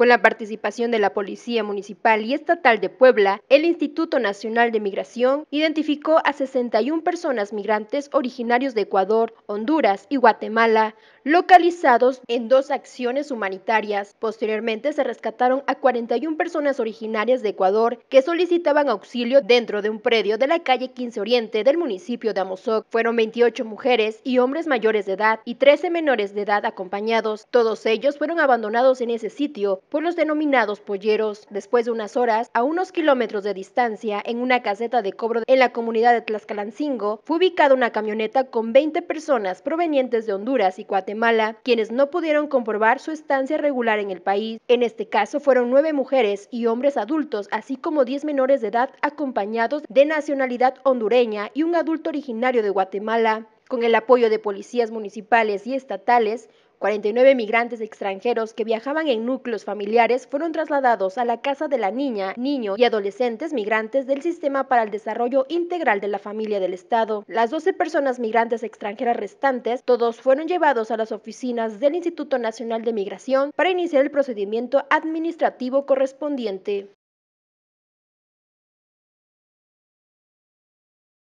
Con la participación de la Policía Municipal y Estatal de Puebla, el Instituto Nacional de Migración identificó a 61 personas migrantes originarios de Ecuador, Honduras y Guatemala, localizados en dos acciones humanitarias. Posteriormente se rescataron a 41 personas originarias de Ecuador que solicitaban auxilio dentro de un predio de la calle 15 Oriente del municipio de Amozoc. Fueron 28 mujeres y hombres mayores de edad y 13 menores de edad acompañados. Todos ellos fueron abandonados en ese sitio por los denominados polleros. Después de unas horas, a unos kilómetros de distancia, en una caseta de cobro en la comunidad de Tlaxcalancingo, fue ubicada una camioneta con 20 personas provenientes de Honduras y Guatemala, quienes no pudieron comprobar su estancia regular en el país. En este caso fueron nueve mujeres y hombres adultos, así como 10 menores de edad acompañados de nacionalidad hondureña y un adulto originario de Guatemala. Con el apoyo de policías municipales y estatales, 49 migrantes extranjeros que viajaban en núcleos familiares fueron trasladados a la casa de la niña, niño y adolescentes migrantes del Sistema para el Desarrollo Integral de la Familia del Estado. Las 12 personas migrantes extranjeras restantes, todos fueron llevados a las oficinas del Instituto Nacional de Migración para iniciar el procedimiento administrativo correspondiente.